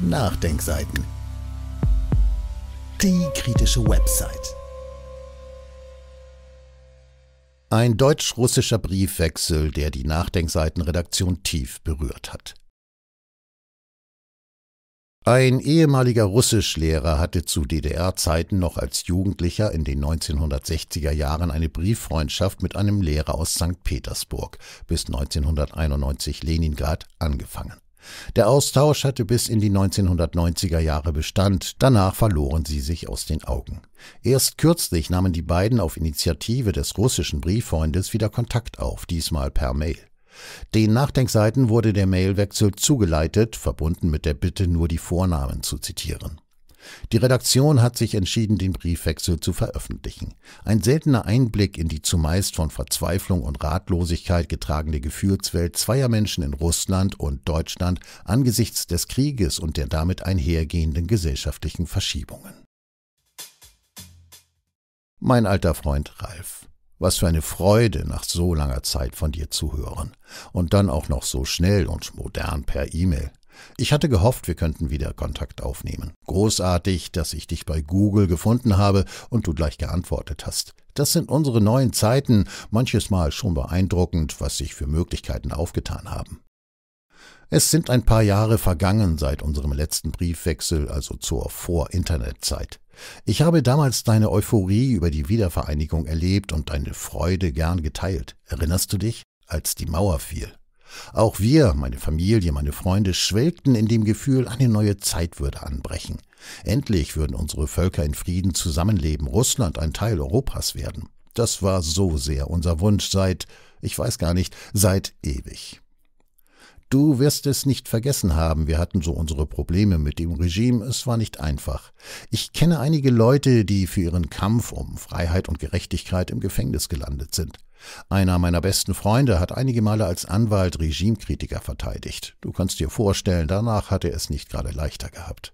Nachdenkseiten. Die kritische Website. Ein deutsch-russischer Briefwechsel, der die Nachdenkseitenredaktion tief berührt hat. Ein ehemaliger Russischlehrer hatte zu DDR-Zeiten noch als Jugendlicher in den 1960er Jahren eine Brieffreundschaft mit einem Lehrer aus St. Petersburg, bis 1991 Leningrad, angefangen. Der Austausch hatte bis in die 1990er Jahre Bestand, danach verloren sie sich aus den Augen. Erst kürzlich nahmen die beiden auf Initiative des russischen Brieffreundes wieder Kontakt auf, diesmal per Mail. Den Nachdenkseiten wurde der Mailwechsel zugeleitet, verbunden mit der Bitte, nur die Vornamen zu zitieren. Die Redaktion hat sich entschieden, den Briefwechsel zu veröffentlichen. Ein seltener Einblick in die zumeist von Verzweiflung und Ratlosigkeit getragene Gefühlswelt zweier Menschen in Russland und Deutschland angesichts des Krieges und der damit einhergehenden gesellschaftlichen Verschiebungen. Mein alter Freund Ralf. Was für eine Freude, nach so langer Zeit von dir zu hören. Und dann auch noch so schnell und modern per E-Mail. Ich hatte gehofft, wir könnten wieder Kontakt aufnehmen. Großartig, dass ich dich bei Google gefunden habe und du gleich geantwortet hast. Das sind unsere neuen Zeiten, manches Mal schon beeindruckend, was sich für Möglichkeiten aufgetan haben. Es sind ein paar Jahre vergangen seit unserem letzten Briefwechsel, also zur Vor-Internet-Zeit. Ich habe damals deine Euphorie über die Wiedervereinigung erlebt und deine Freude gern geteilt. Erinnerst du dich, als die Mauer fiel? Auch wir, meine Familie, meine Freunde, schwelgten in dem Gefühl, eine neue Zeit würde anbrechen. Endlich würden unsere Völker in Frieden zusammenleben, Russland ein Teil Europas werden. Das war so sehr unser Wunsch seit, ich weiß gar nicht, seit ewig. Du wirst es nicht vergessen haben, wir hatten so unsere Probleme mit dem Regime, es war nicht einfach. Ich kenne einige Leute, die für ihren Kampf um Freiheit und Gerechtigkeit im Gefängnis gelandet sind. Einer meiner besten Freunde hat einige Male als Anwalt Regimekritiker verteidigt. Du kannst dir vorstellen, danach hat er es nicht gerade leichter gehabt.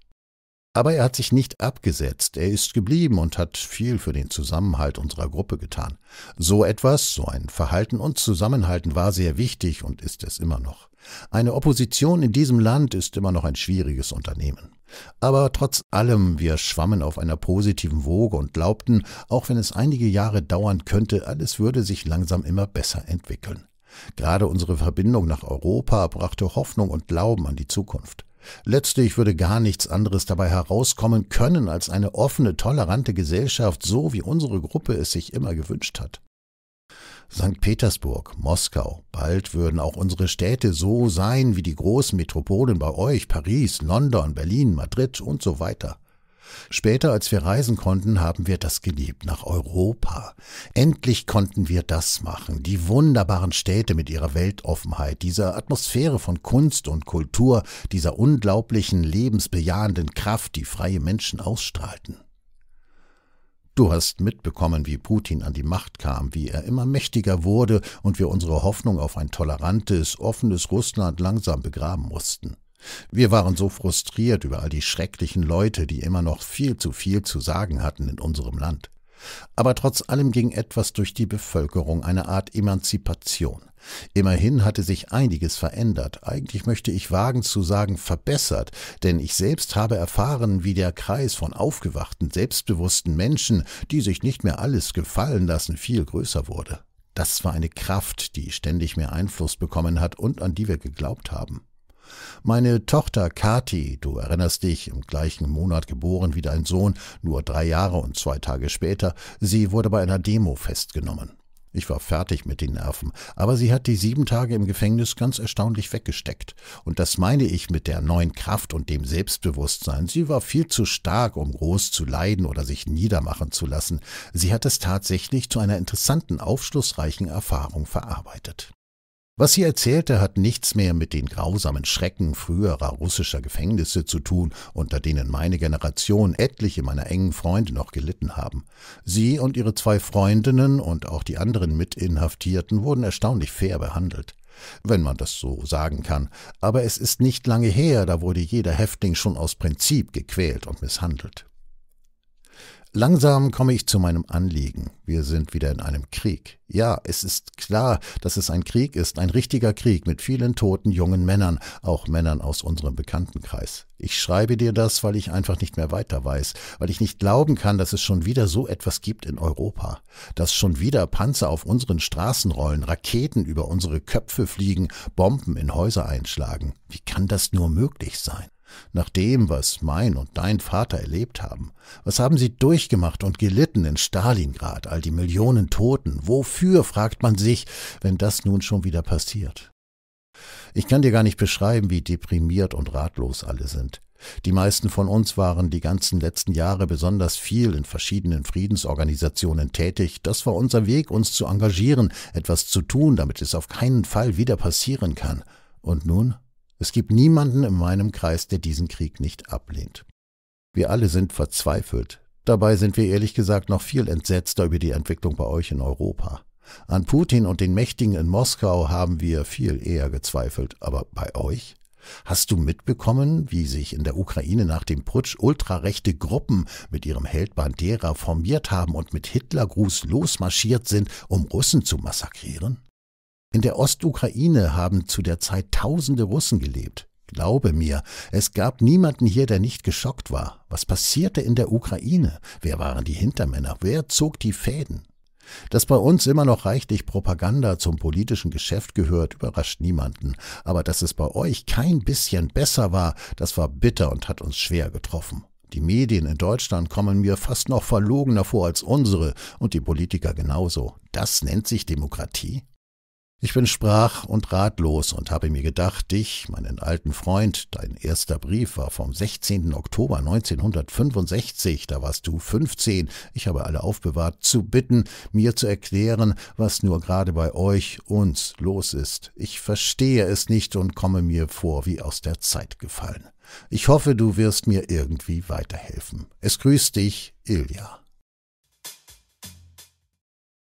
Aber er hat sich nicht abgesetzt, er ist geblieben und hat viel für den Zusammenhalt unserer Gruppe getan. So etwas, so ein Verhalten und Zusammenhalten war sehr wichtig und ist es immer noch. Eine Opposition in diesem Land ist immer noch ein schwieriges Unternehmen. Aber trotz allem, wir schwammen auf einer positiven Woge und glaubten, auch wenn es einige Jahre dauern könnte, alles würde sich langsam immer besser entwickeln. Gerade unsere Verbindung nach Europa brachte Hoffnung und Glauben an die Zukunft. Letztlich würde gar nichts anderes dabei herauskommen können als eine offene, tolerante Gesellschaft, so wie unsere Gruppe es sich immer gewünscht hat. St. Petersburg, Moskau, bald würden auch unsere Städte so sein wie die großen Metropolen bei euch, Paris, London, Berlin, Madrid und so weiter. Später, als wir reisen konnten, haben wir das geliebt, nach Europa. Endlich konnten wir das machen. Die wunderbaren Städte mit ihrer Weltoffenheit, dieser Atmosphäre von Kunst und Kultur, dieser unglaublichen, lebensbejahenden Kraft, die freie Menschen ausstrahlten. Du hast mitbekommen, wie Putin an die Macht kam, wie er immer mächtiger wurde und wir unsere Hoffnung auf ein tolerantes, offenes Russland langsam begraben mussten. Wir waren so frustriert über all die schrecklichen Leute, die immer noch viel zu viel zu sagen hatten in unserem Land. Aber trotz allem ging etwas durch die Bevölkerung, eine Art Emanzipation. Immerhin hatte sich einiges verändert, eigentlich möchte ich wagen zu sagen verbessert, denn ich selbst habe erfahren, wie der Kreis von aufgewachten, selbstbewussten Menschen, die sich nicht mehr alles gefallen lassen, viel größer wurde. Das war eine Kraft, die ständig mehr Einfluss bekommen hat und an die wir geglaubt haben. Meine Tochter Kati, du erinnerst dich, im gleichen Monat geboren wie dein Sohn, nur drei Jahre und zwei Tage später, sie wurde bei einer Demo festgenommen. Ich war fertig mit den Nerven, aber sie hat die sieben Tage im Gefängnis ganz erstaunlich weggesteckt. Und das meine ich mit der neuen Kraft und dem Selbstbewusstsein. Sie war viel zu stark, um groß zu leiden oder sich niedermachen zu lassen. Sie hat es tatsächlich zu einer interessanten, aufschlussreichen Erfahrung verarbeitet. Was sie erzählte, hat nichts mehr mit den grausamen Schrecken früherer russischer Gefängnisse zu tun, unter denen meine Generation etliche meiner engen Freunde noch gelitten haben. Sie und ihre zwei Freundinnen und auch die anderen Mitinhaftierten wurden erstaunlich fair behandelt wenn man das so sagen kann, aber es ist nicht lange her, da wurde jeder Häftling schon aus Prinzip gequält und misshandelt. Langsam komme ich zu meinem Anliegen. Wir sind wieder in einem Krieg. Ja, es ist klar, dass es ein Krieg ist, ein richtiger Krieg mit vielen toten jungen Männern, auch Männern aus unserem Bekanntenkreis. Ich schreibe dir das, weil ich einfach nicht mehr weiter weiß, weil ich nicht glauben kann, dass es schon wieder so etwas gibt in Europa, dass schon wieder Panzer auf unseren Straßen rollen, Raketen über unsere Köpfe fliegen, Bomben in Häuser einschlagen. Wie kann das nur möglich sein? Nach dem, was mein und dein Vater erlebt haben, was haben sie durchgemacht und gelitten in Stalingrad, all die Millionen Toten, wofür, fragt man sich, wenn das nun schon wieder passiert. Ich kann dir gar nicht beschreiben, wie deprimiert und ratlos alle sind. Die meisten von uns waren die ganzen letzten Jahre besonders viel in verschiedenen Friedensorganisationen tätig. Das war unser Weg, uns zu engagieren, etwas zu tun, damit es auf keinen Fall wieder passieren kann. Und nun? Es gibt niemanden in meinem Kreis, der diesen Krieg nicht ablehnt. Wir alle sind verzweifelt. Dabei sind wir ehrlich gesagt noch viel entsetzter über die Entwicklung bei euch in Europa. An Putin und den Mächtigen in Moskau haben wir viel eher gezweifelt, aber bei euch? Hast du mitbekommen, wie sich in der Ukraine nach dem Putsch ultrarechte Gruppen mit ihrem Held Bandera formiert haben und mit Hitlergruß losmarschiert sind, um Russen zu massakrieren? In der Ostukraine haben zu der Zeit tausende Russen gelebt. Glaube mir, es gab niemanden hier, der nicht geschockt war. Was passierte in der Ukraine? Wer waren die Hintermänner? Wer zog die Fäden? Dass bei uns immer noch reichlich Propaganda zum politischen Geschäft gehört, überrascht niemanden. Aber dass es bei euch kein bisschen besser war, das war bitter und hat uns schwer getroffen. Die Medien in Deutschland kommen mir fast noch verlogener vor als unsere und die Politiker genauso. Das nennt sich Demokratie? Ich bin sprach und ratlos und habe mir gedacht, dich, meinen alten Freund, dein erster Brief war vom 16. Oktober 1965, da warst du 15, ich habe alle aufbewahrt, zu bitten, mir zu erklären, was nur gerade bei euch, uns, los ist. Ich verstehe es nicht und komme mir vor wie aus der Zeit gefallen. Ich hoffe, du wirst mir irgendwie weiterhelfen. Es grüßt dich, Ilja.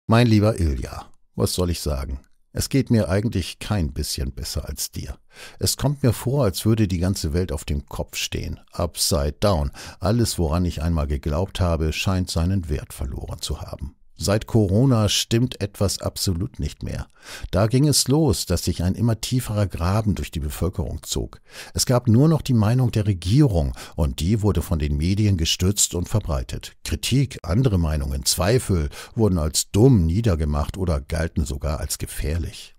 Mein lieber Ilja, was soll ich sagen? Es geht mir eigentlich kein bisschen besser als dir. Es kommt mir vor, als würde die ganze Welt auf dem Kopf stehen, upside down. Alles, woran ich einmal geglaubt habe, scheint seinen Wert verloren zu haben. Seit Corona stimmt etwas absolut nicht mehr. Da ging es los, dass sich ein immer tieferer Graben durch die Bevölkerung zog. Es gab nur noch die Meinung der Regierung und die wurde von den Medien gestützt und verbreitet. Kritik, andere Meinungen, Zweifel wurden als dumm niedergemacht oder galten sogar als gefährlich.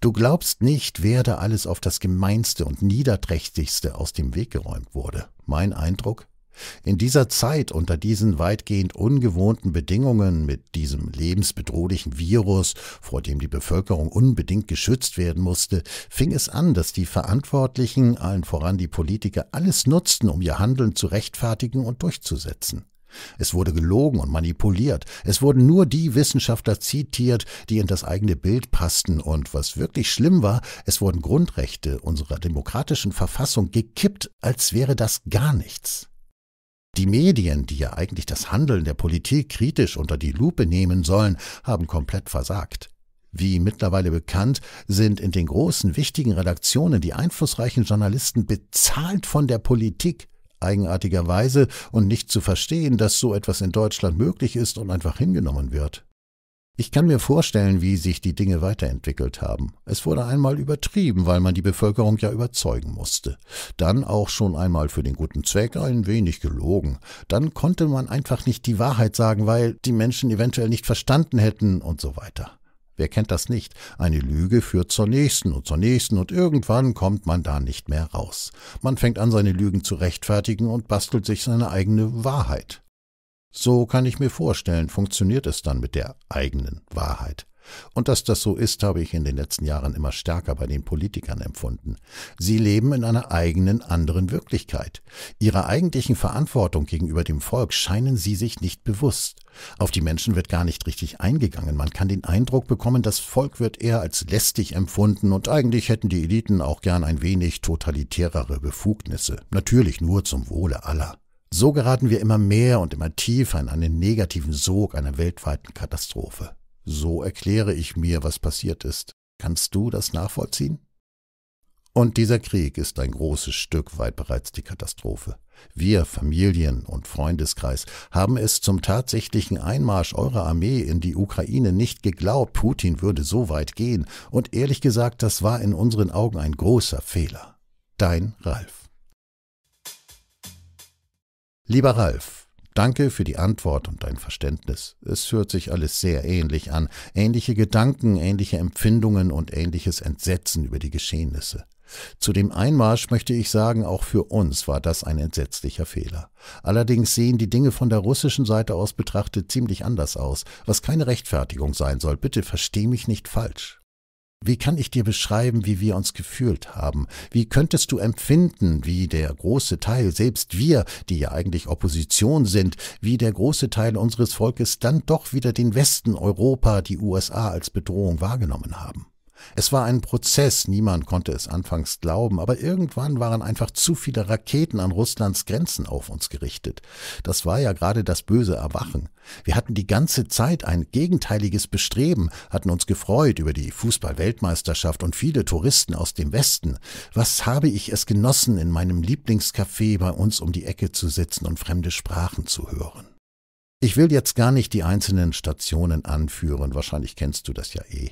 Du glaubst nicht, wer da alles auf das Gemeinste und Niederträchtigste aus dem Weg geräumt wurde. Mein Eindruck? In dieser Zeit unter diesen weitgehend ungewohnten Bedingungen mit diesem lebensbedrohlichen Virus, vor dem die Bevölkerung unbedingt geschützt werden musste, fing es an, dass die Verantwortlichen, allen voran die Politiker, alles nutzten, um ihr Handeln zu rechtfertigen und durchzusetzen. Es wurde gelogen und manipuliert. Es wurden nur die Wissenschaftler zitiert, die in das eigene Bild passten. Und was wirklich schlimm war, es wurden Grundrechte unserer demokratischen Verfassung gekippt, als wäre das gar nichts. Die Medien, die ja eigentlich das Handeln der Politik kritisch unter die Lupe nehmen sollen, haben komplett versagt. Wie mittlerweile bekannt, sind in den großen, wichtigen Redaktionen die einflussreichen Journalisten bezahlt von der Politik, eigenartigerweise, und nicht zu verstehen, dass so etwas in Deutschland möglich ist und einfach hingenommen wird. Ich kann mir vorstellen, wie sich die Dinge weiterentwickelt haben. Es wurde einmal übertrieben, weil man die Bevölkerung ja überzeugen musste. Dann auch schon einmal für den guten Zweck ein wenig gelogen. Dann konnte man einfach nicht die Wahrheit sagen, weil die Menschen eventuell nicht verstanden hätten und so weiter. Wer kennt das nicht? Eine Lüge führt zur nächsten und zur nächsten und irgendwann kommt man da nicht mehr raus. Man fängt an, seine Lügen zu rechtfertigen und bastelt sich seine eigene Wahrheit. So kann ich mir vorstellen, funktioniert es dann mit der eigenen Wahrheit. Und dass das so ist, habe ich in den letzten Jahren immer stärker bei den Politikern empfunden. Sie leben in einer eigenen, anderen Wirklichkeit. Ihrer eigentlichen Verantwortung gegenüber dem Volk scheinen sie sich nicht bewusst. Auf die Menschen wird gar nicht richtig eingegangen. Man kann den Eindruck bekommen, das Volk wird eher als lästig empfunden und eigentlich hätten die Eliten auch gern ein wenig totalitärere Befugnisse. Natürlich nur zum Wohle aller. So geraten wir immer mehr und immer tiefer in einen negativen Sog einer weltweiten Katastrophe. So erkläre ich mir, was passiert ist. Kannst du das nachvollziehen? Und dieser Krieg ist ein großes Stück weit bereits die Katastrophe. Wir, Familien und Freundeskreis, haben es zum tatsächlichen Einmarsch eurer Armee in die Ukraine nicht geglaubt, Putin würde so weit gehen, und ehrlich gesagt, das war in unseren Augen ein großer Fehler. Dein Ralf. Lieber Ralf, danke für die Antwort und dein Verständnis. Es hört sich alles sehr ähnlich an, ähnliche Gedanken, ähnliche Empfindungen und ähnliches Entsetzen über die Geschehnisse. Zu dem Einmarsch möchte ich sagen, auch für uns war das ein entsetzlicher Fehler. Allerdings sehen die Dinge von der russischen Seite aus betrachtet ziemlich anders aus, was keine Rechtfertigung sein soll. Bitte versteh mich nicht falsch. Wie kann ich dir beschreiben, wie wir uns gefühlt haben? Wie könntest du empfinden, wie der große Teil, selbst wir, die ja eigentlich Opposition sind, wie der große Teil unseres Volkes dann doch wieder den Westen Europa, die USA als Bedrohung wahrgenommen haben? Es war ein Prozess, niemand konnte es anfangs glauben, aber irgendwann waren einfach zu viele Raketen an Russlands Grenzen auf uns gerichtet. Das war ja gerade das böse Erwachen. Wir hatten die ganze Zeit ein gegenteiliges Bestreben, hatten uns gefreut über die Fußball-Weltmeisterschaft und viele Touristen aus dem Westen. Was habe ich es genossen, in meinem Lieblingscafé bei uns um die Ecke zu sitzen und fremde Sprachen zu hören? Ich will jetzt gar nicht die einzelnen Stationen anführen, wahrscheinlich kennst du das ja eh.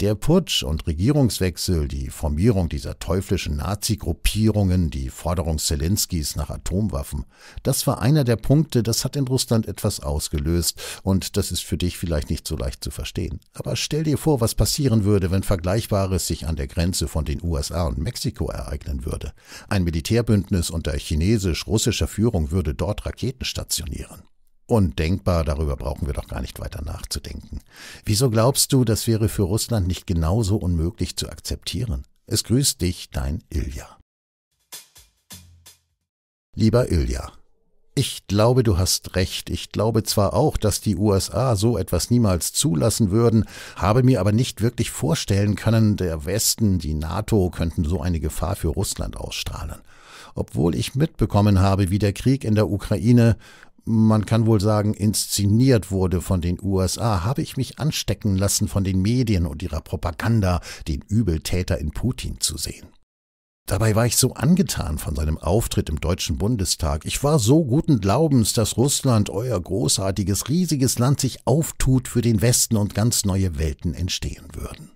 Der Putsch und Regierungswechsel, die Formierung dieser teuflischen Nazi-Gruppierungen, die Forderung Zelenskis nach Atomwaffen, das war einer der Punkte, das hat in Russland etwas ausgelöst und das ist für dich vielleicht nicht so leicht zu verstehen. Aber stell dir vor, was passieren würde, wenn Vergleichbares sich an der Grenze von den USA und Mexiko ereignen würde. Ein Militärbündnis unter chinesisch-russischer Führung würde dort Raketen stationieren. Undenkbar, darüber brauchen wir doch gar nicht weiter nachzudenken. Wieso glaubst du, das wäre für Russland nicht genauso unmöglich zu akzeptieren? Es grüßt dich, dein Ilja. Lieber Ilja, ich glaube, du hast recht. Ich glaube zwar auch, dass die USA so etwas niemals zulassen würden, habe mir aber nicht wirklich vorstellen können, der Westen, die NATO könnten so eine Gefahr für Russland ausstrahlen obwohl ich mitbekommen habe, wie der Krieg in der Ukraine man kann wohl sagen, inszeniert wurde von den USA, habe ich mich anstecken lassen von den Medien und ihrer Propaganda, den Übeltäter in Putin zu sehen. Dabei war ich so angetan von seinem Auftritt im Deutschen Bundestag. Ich war so guten Glaubens, dass Russland, euer großartiges, riesiges Land, sich auftut für den Westen und ganz neue Welten entstehen würden.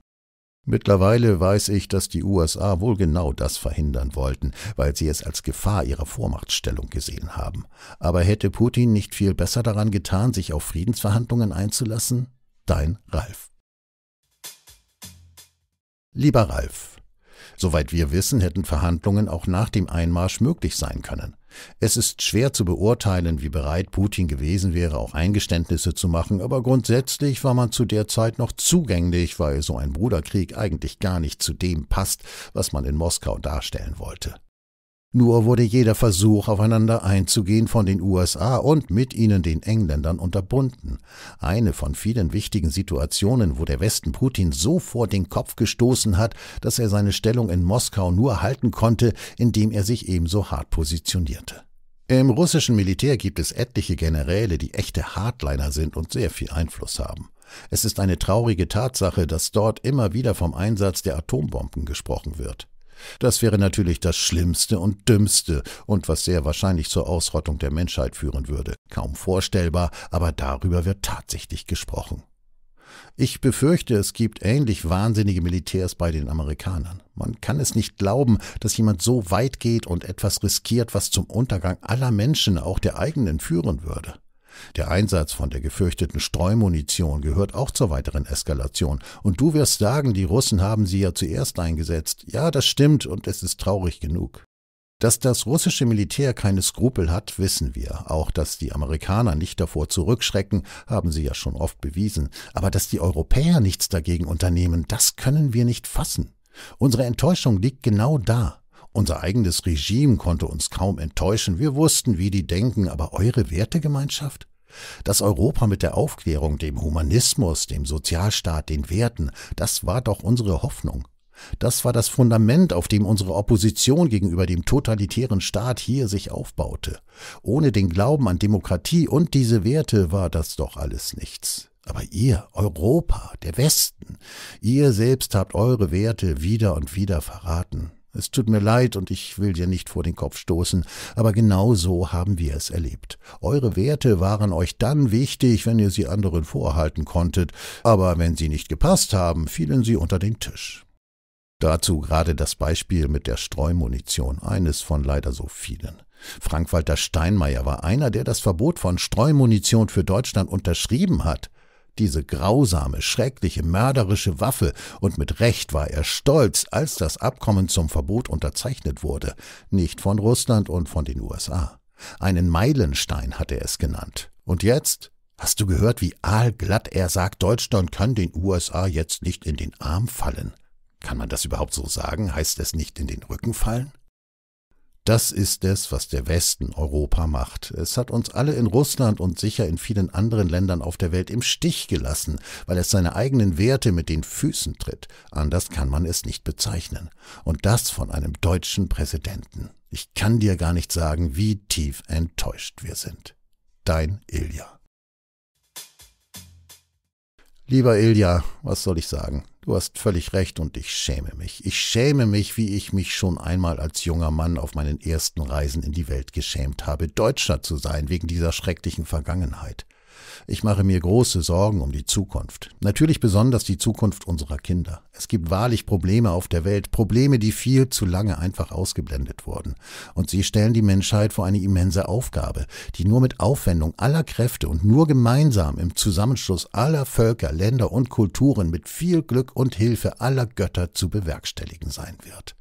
Mittlerweile weiß ich, dass die USA wohl genau das verhindern wollten, weil sie es als Gefahr ihrer Vormachtstellung gesehen haben. Aber hätte Putin nicht viel besser daran getan, sich auf Friedensverhandlungen einzulassen? Dein Ralf. Lieber Ralf, Soweit wir wissen, hätten Verhandlungen auch nach dem Einmarsch möglich sein können. Es ist schwer zu beurteilen, wie bereit Putin gewesen wäre, auch Eingeständnisse zu machen, aber grundsätzlich war man zu der Zeit noch zugänglich, weil so ein Bruderkrieg eigentlich gar nicht zu dem passt, was man in Moskau darstellen wollte. Nur wurde jeder Versuch, aufeinander einzugehen, von den USA und mit ihnen den Engländern unterbunden. Eine von vielen wichtigen Situationen, wo der Westen Putin so vor den Kopf gestoßen hat, dass er seine Stellung in Moskau nur halten konnte, indem er sich ebenso hart positionierte. Im russischen Militär gibt es etliche Generäle, die echte Hardliner sind und sehr viel Einfluss haben. Es ist eine traurige Tatsache, dass dort immer wieder vom Einsatz der Atombomben gesprochen wird. Das wäre natürlich das Schlimmste und Dümmste und was sehr wahrscheinlich zur Ausrottung der Menschheit führen würde. Kaum vorstellbar, aber darüber wird tatsächlich gesprochen. Ich befürchte, es gibt ähnlich wahnsinnige Militärs bei den Amerikanern. Man kann es nicht glauben, dass jemand so weit geht und etwas riskiert, was zum Untergang aller Menschen, auch der eigenen, führen würde. Der Einsatz von der gefürchteten Streumunition gehört auch zur weiteren Eskalation. Und du wirst sagen, die Russen haben sie ja zuerst eingesetzt. Ja, das stimmt und es ist traurig genug. Dass das russische Militär keine Skrupel hat, wissen wir. Auch dass die Amerikaner nicht davor zurückschrecken, haben sie ja schon oft bewiesen. Aber dass die Europäer nichts dagegen unternehmen, das können wir nicht fassen. Unsere Enttäuschung liegt genau da. Unser eigenes Regime konnte uns kaum enttäuschen. Wir wussten, wie die denken, aber eure Wertegemeinschaft? Das Europa mit der Aufklärung, dem Humanismus, dem Sozialstaat, den Werten, das war doch unsere Hoffnung. Das war das Fundament, auf dem unsere Opposition gegenüber dem totalitären Staat hier sich aufbaute. Ohne den Glauben an Demokratie und diese Werte war das doch alles nichts. Aber ihr, Europa, der Westen, ihr selbst habt eure Werte wieder und wieder verraten. Es tut mir leid und ich will dir nicht vor den Kopf stoßen, aber genau so haben wir es erlebt. Eure Werte waren euch dann wichtig, wenn ihr sie anderen vorhalten konntet, aber wenn sie nicht gepasst haben, fielen sie unter den Tisch. Dazu gerade das Beispiel mit der Streumunition, eines von leider so vielen. Frank-Walter Steinmeier war einer, der das Verbot von Streumunition für Deutschland unterschrieben hat. Diese grausame, schreckliche, mörderische Waffe, und mit Recht war er stolz, als das Abkommen zum Verbot unterzeichnet wurde, nicht von Russland und von den USA. Einen Meilenstein hat er es genannt. Und jetzt? Hast du gehört, wie aalglatt er sagt, Deutschland kann den USA jetzt nicht in den Arm fallen? Kann man das überhaupt so sagen? Heißt es nicht in den Rücken fallen? Das ist es, was der Westen Europa macht. Es hat uns alle in Russland und sicher in vielen anderen Ländern auf der Welt im Stich gelassen, weil es seine eigenen Werte mit den Füßen tritt. Anders kann man es nicht bezeichnen. Und das von einem deutschen Präsidenten. Ich kann dir gar nicht sagen, wie tief enttäuscht wir sind. Dein Ilja. Lieber Ilja, was soll ich sagen? Du hast völlig recht und ich schäme mich. Ich schäme mich, wie ich mich schon einmal als junger Mann auf meinen ersten Reisen in die Welt geschämt habe, Deutscher zu sein wegen dieser schrecklichen Vergangenheit. Ich mache mir große Sorgen um die Zukunft. Natürlich besonders die Zukunft unserer Kinder. Es gibt wahrlich Probleme auf der Welt, Probleme, die viel zu lange einfach ausgeblendet wurden. Und sie stellen die Menschheit vor eine immense Aufgabe, die nur mit Aufwendung aller Kräfte und nur gemeinsam im Zusammenschluss aller Völker, Länder und Kulturen mit viel Glück und Hilfe aller Götter zu bewerkstelligen sein wird.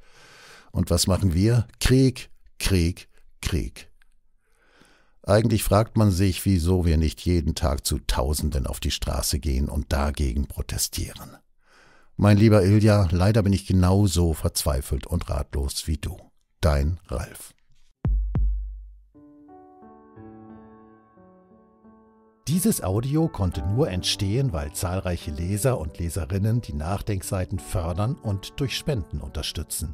Und was machen wir? Krieg, Krieg, Krieg. Eigentlich fragt man sich, wieso wir nicht jeden Tag zu Tausenden auf die Straße gehen und dagegen protestieren. Mein lieber Ilja, leider bin ich genauso verzweifelt und ratlos wie du. Dein Ralf. Dieses Audio konnte nur entstehen, weil zahlreiche Leser und Leserinnen die Nachdenkseiten fördern und durch Spenden unterstützen.